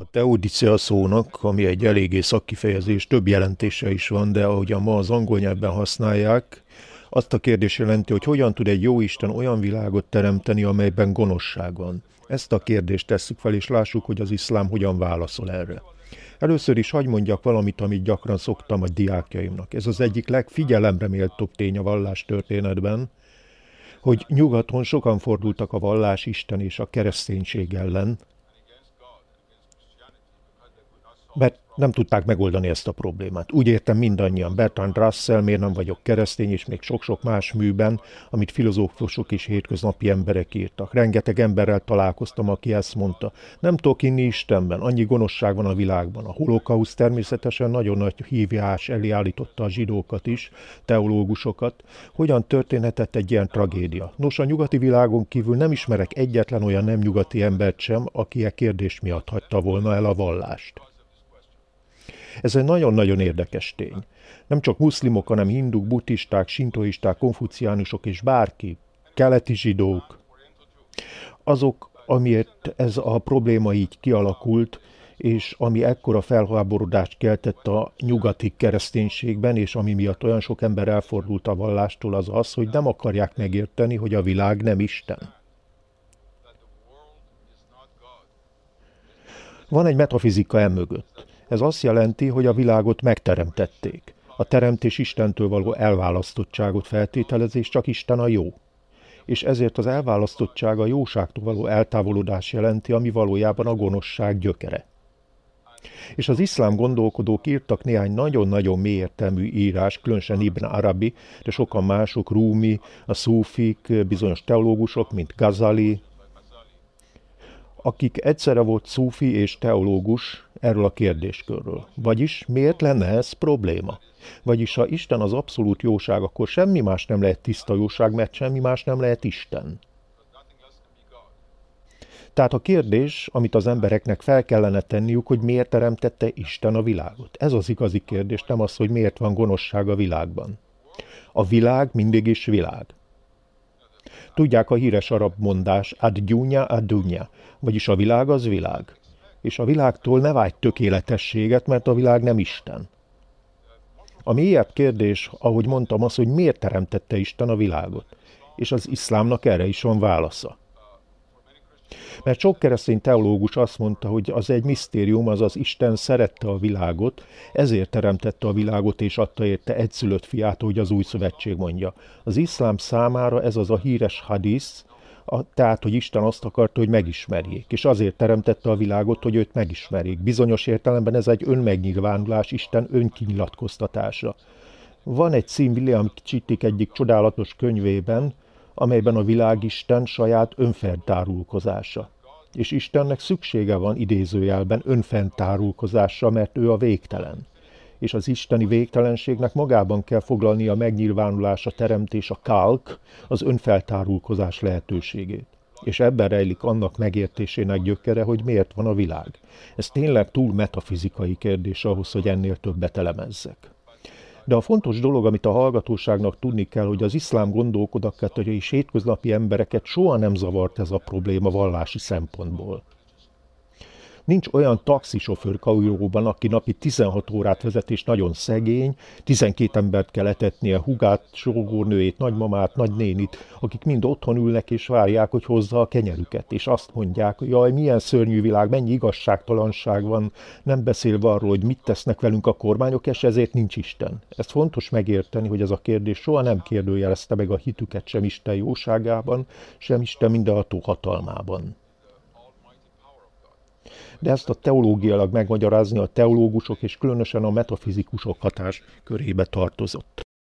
A Teodicea szónak, ami egy eléggé szakkifejezés, több jelentése is van, de ahogyan ma az angol nyelvben használják, azt a kérdés jelenti, hogy hogyan tud egy jó Isten olyan világot teremteni, amelyben gonoszság van. Ezt a kérdést tesszük fel, és lássuk, hogy az iszlám hogyan válaszol erre. Először is hagy mondjak valamit, amit gyakran szoktam a diákjaimnak. Ez az egyik legfigyelemre méltóbb tény a vallás történetben, hogy nyugaton sokan fordultak a vallás Isten és a kereszténység ellen, mert nem tudták megoldani ezt a problémát. Úgy értem mindannyian, Bertrand Russell, miért nem vagyok keresztény, és még sok-sok más műben, amit filozófusok és hétköznapi emberek írtak. Rengeteg emberrel találkoztam, aki ezt mondta. Nem tudok inni Istenben, annyi gonoszság van a világban. A holokausz természetesen nagyon nagy hívás elé állította a zsidókat is, teológusokat. Hogyan történhetett egy ilyen tragédia? Nos, a nyugati világon kívül nem ismerek egyetlen olyan nem nyugati embert sem, aki e kérdés miatt hagyta volna el a vallást. Ez egy nagyon-nagyon érdekes tény. Nem csak muszlimok, hanem hinduk, buddhisták, sintoisták, konfuciánusok és bárki, keleti zsidók, azok, amiért ez a probléma így kialakult, és ami ekkora felháborodást keltett a nyugati kereszténységben, és ami miatt olyan sok ember elfordult a vallástól, az az, hogy nem akarják megérteni, hogy a világ nem Isten. Van egy metafizika emögött. Ez azt jelenti, hogy a világot megteremtették. A teremtés Istentől való elválasztottságot feltételezés csak Isten a jó. És ezért az elválasztottság a jóságtól való eltávolodás jelenti, ami valójában a gonoszság gyökere. És az iszlám gondolkodók írtak néhány nagyon-nagyon mélyértelmű írás, különösen Ibn Arabi, de sokan mások, Rumi, a szúfik, bizonyos teológusok, mint Gazali, akik egyszerre volt szúfi és teológus erről a kérdéskörről. Vagyis miért lenne ez probléma? Vagyis ha Isten az abszolút jóság, akkor semmi más nem lehet tiszta jóság, mert semmi más nem lehet Isten. Tehát a kérdés, amit az embereknek fel kellene tenniük, hogy miért teremtette Isten a világot. Ez az igazi kérdés, nem az, hogy miért van gonoszság a világban. A világ mindig is világ. Tudják a híres arab mondás, ad gyúnya, ad dunya, vagyis a világ az világ. És a világtól ne vágy tökéletességet, mert a világ nem Isten. A mélyebb kérdés, ahogy mondtam, az, hogy miért teremtette Isten a világot. És az iszlámnak erre is van válasza. Mert sok keresztény teológus azt mondta, hogy az egy misztérium, azaz Isten szerette a világot, ezért teremtette a világot és adta érte egyszülött fiát, hogy az új szövetség mondja. Az iszlám számára ez az a híres hadisz, a, tehát, hogy Isten azt akarta, hogy megismerjék, és azért teremtette a világot, hogy őt megismerjék. Bizonyos értelemben ez egy önmegnyilvánulás, Isten önkinyilatkoztatása. Van egy cím William Csittik egyik csodálatos könyvében, amelyben a világisten saját önfeltárulkozása. És Istennek szüksége van idézőjelben önfentárulkozásra, mert ő a végtelen. És az isteni végtelenségnek magában kell foglalni a megnyilvánulás, a teremtés, a kalk, az önfeltárulkozás lehetőségét és ebben rejlik annak megértésének gyökere, hogy miért van a világ. Ez tényleg túl metafizikai kérdés ahhoz, hogy ennél többet elemezzek. De a fontos dolog, amit a hallgatóságnak tudni kell, hogy az iszlám gondolkodakat, hogy és hétköznapi embereket soha nem zavart ez a probléma vallási szempontból. Nincs olyan taxisofőr Kairóban, aki napi 16 órát vezet, és nagyon szegény, 12 embert kell etetnie, hugát, sógornőjét, nagymamát, nagynénit, akik mind otthon ülnek és várják, hogy hozza a kenyerüket, és azt mondják, jaj, milyen szörnyű világ, mennyi igazságtalanság van, nem beszélve arról, hogy mit tesznek velünk a kormányok, és ezért nincs Isten. Ez fontos megérteni, hogy ez a kérdés soha nem kérdőjelezte meg a hitüket sem Isten jóságában, sem Isten mindenható hatalmában de ezt a teológiailag megmagyarázni a teológusok és különösen a metafizikusok hatás körébe tartozott.